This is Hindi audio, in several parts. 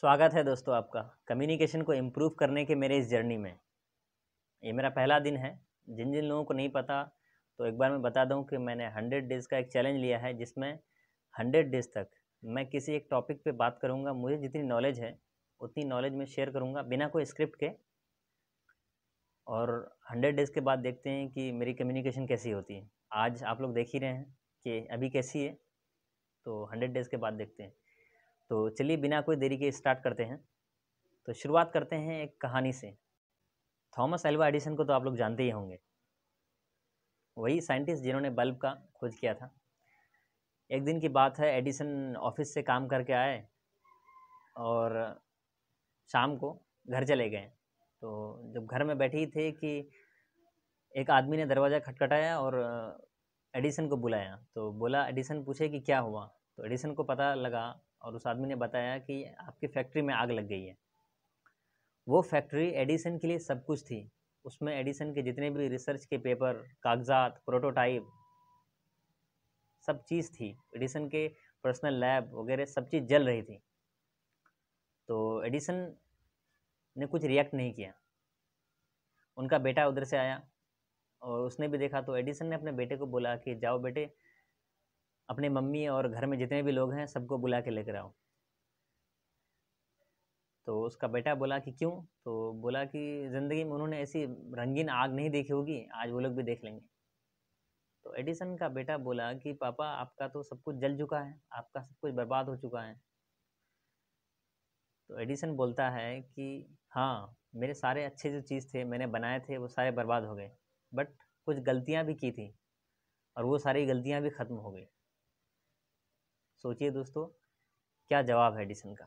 स्वागत है दोस्तों आपका कम्युनिकेशन को इम्प्रूव करने के मेरे इस जर्नी में ये मेरा पहला दिन है जिन जिन लोगों को नहीं पता तो एक बार मैं बता दूं कि मैंने हंड्रेड डेज़ का एक चैलेंज लिया है जिसमें हंड्रेड डेज़ तक मैं किसी एक टॉपिक पे बात करूंगा मुझे जितनी नॉलेज है उतनी नॉलेज मैं शेयर करूँगा बिना कोई स्क्रिप्ट के और हंड्रेड डेज़ के बाद देखते हैं कि मेरी कम्युनिकेशन कैसी होती है आज आप लोग देख ही रहे हैं कि अभी कैसी है तो हंड्रेड डेज़ के बाद देखते हैं तो चलिए बिना कोई देरी के स्टार्ट करते हैं तो शुरुआत करते हैं एक कहानी से थॉमस एल्वा एडिसन को तो आप लोग जानते ही होंगे वही साइंटिस्ट जिन्होंने बल्ब का खोज किया था एक दिन की बात है एडिसन ऑफिस से काम करके आए और शाम को घर चले गए तो जब घर में बैठे ही थे कि एक आदमी ने दरवाज़ा खटखटाया और एडिसन को बुलाया तो बोला एडिसन पूछे कि क्या हुआ तो एडिसन को पता लगा और उस आदमी ने बताया कि आपकी फैक्ट्री में आग लग गई है वो फैक्ट्री एडिसन के लिए सब कुछ थी उसमें एडिसन के जितने भी रिसर्च के पेपर कागजात प्रोटोटाइप सब चीज़ थी एडिसन के पर्सनल लैब वगैरह सब चीज़ जल रही थी तो एडिसन ने कुछ रिएक्ट नहीं किया उनका बेटा उधर से आया और उसने भी देखा तो एडिसन ने अपने बेटे को बोला कि जाओ बेटे अपने मम्मी और घर में जितने भी लोग हैं सबको बुला के लेकर आओ तो उसका बेटा बोला कि क्यों तो बोला कि ज़िंदगी में उन्होंने ऐसी रंगीन आग नहीं देखी होगी आज वो लोग भी देख लेंगे तो एडिसन का बेटा बोला कि पापा आपका तो सब कुछ जल चुका है आपका सब कुछ बर्बाद हो चुका है तो एडिसन बोलता है कि हाँ मेरे सारे अच्छे जो चीज़ थे मैंने बनाए थे वो सारे बर्बाद हो गए बट कुछ गलतियाँ भी की थी और वो सारी गलतियाँ भी ख़त्म हो गई सोचिए दोस्तों क्या जवाब है एडिसन का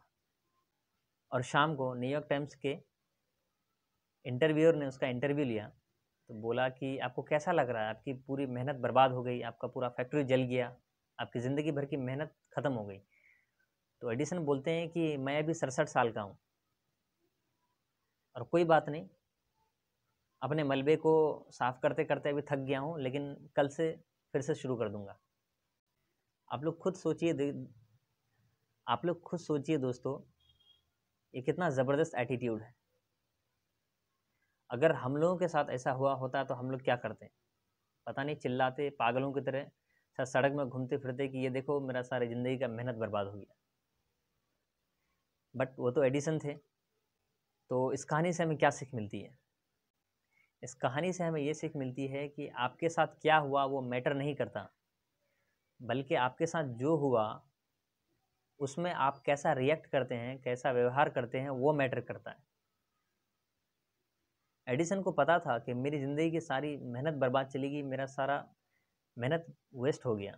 और शाम को न्यूयॉर्क टाइम्स के इंटरव्यूअर ने उसका इंटरव्यू लिया तो बोला कि आपको कैसा लग रहा है आपकी पूरी मेहनत बर्बाद हो गई आपका पूरा फैक्ट्री जल गया आपकी ज़िंदगी भर की मेहनत ख़त्म हो गई तो एडिसन बोलते हैं कि मैं अभी सड़सठ साल का हूँ और कोई बात नहीं अपने मलबे को साफ़ करते करते अभी थक गया हूँ लेकिन कल से फिर से शुरू कर दूँगा आप लोग खुद सोचिए आप लोग खुद सोचिए दोस्तों ये कितना ज़बरदस्त एटीट्यूड है अगर हम लोगों के साथ ऐसा हुआ होता तो हम लोग क्या करते पता नहीं चिल्लाते पागलों की तरह सर सड़क में घूमते फिरते कि ये देखो मेरा सारे ज़िंदगी का मेहनत बर्बाद हो गया बट वो तो एडिसन थे तो इस कहानी से हमें क्या सीख मिलती है इस कहानी से हमें ये सीख मिलती है कि आपके साथ क्या हुआ वो मैटर नहीं करता बल्कि आपके साथ जो हुआ उसमें आप कैसा रिएक्ट करते हैं कैसा व्यवहार करते हैं वो मैटर करता है एडिसन को पता था कि मेरी ज़िंदगी की सारी मेहनत बर्बाद चलेगी मेरा सारा मेहनत वेस्ट हो गया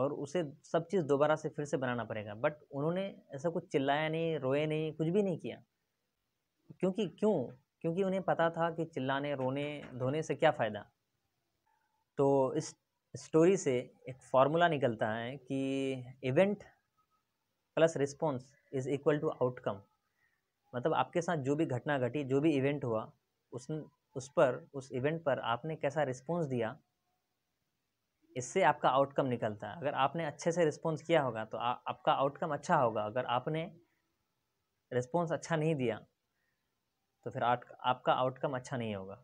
और उसे सब चीज़ दोबारा से फिर से बनाना पड़ेगा बट उन्होंने ऐसा कुछ चिल्लाया नहीं रोए नहीं कुछ भी नहीं किया क्योंकि क्यों क्योंकि उन्हें पता था कि चिल्लाने रोने धोने से क्या फ़ायदा तो इस स्टोरी से एक फार्मूला निकलता है कि event plus response is equal to outcome मतलब आपके साथ जो भी घटना घटी जो भी इवेंट हुआ उस उस पर उस इवेंट पर आपने कैसा रिस्पॉन्स दिया इससे आपका आउटकम निकलता है अगर आपने अच्छे से रिस्पॉन्स किया होगा तो आ, आपका आउटकम अच्छा होगा अगर आपने रिस्पॉन्स अच्छा नहीं दिया तो फिर आट, आपका आउटकम अच्छा नहीं होगा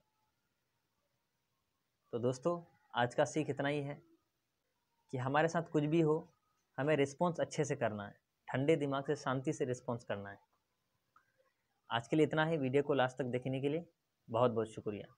तो दोस्तों आज का सीख इतना ही है कि हमारे साथ कुछ भी हो हमें रिस्पॉन्स अच्छे से करना है ठंडे दिमाग से शांति से रिस्पॉन्स करना है आज के लिए इतना ही वीडियो को लास्ट तक देखने के लिए बहुत बहुत शुक्रिया